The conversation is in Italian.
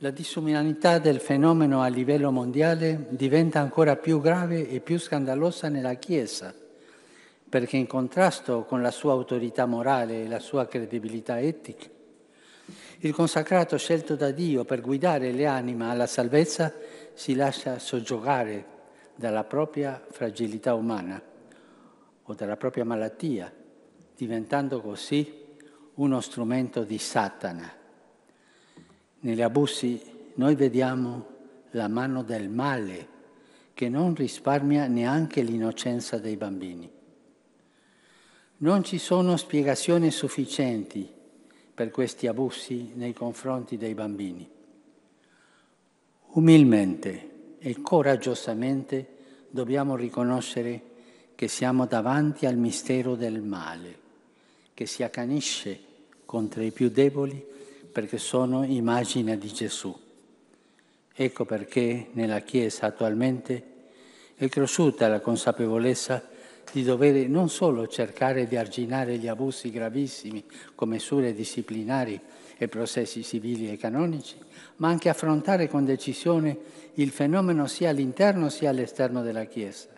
La disumanità del fenomeno a livello mondiale diventa ancora più grave e più scandalosa nella Chiesa, perché in contrasto con la sua autorità morale e la sua credibilità etica. Il consacrato scelto da Dio per guidare le anime alla salvezza si lascia soggiogare dalla propria fragilità umana o dalla propria malattia, diventando così uno strumento di Satana negli abusi noi vediamo la mano del male che non risparmia neanche l'innocenza dei bambini. Non ci sono spiegazioni sufficienti per questi abusi nei confronti dei bambini. Umilmente e coraggiosamente dobbiamo riconoscere che siamo davanti al mistero del male, che si accanisce contro i più deboli perché sono immagine di Gesù. Ecco perché nella Chiesa attualmente è cresciuta la consapevolezza di dovere non solo cercare di arginare gli abusi gravissimi con misure disciplinari e processi civili e canonici, ma anche affrontare con decisione il fenomeno sia all'interno sia all'esterno della Chiesa.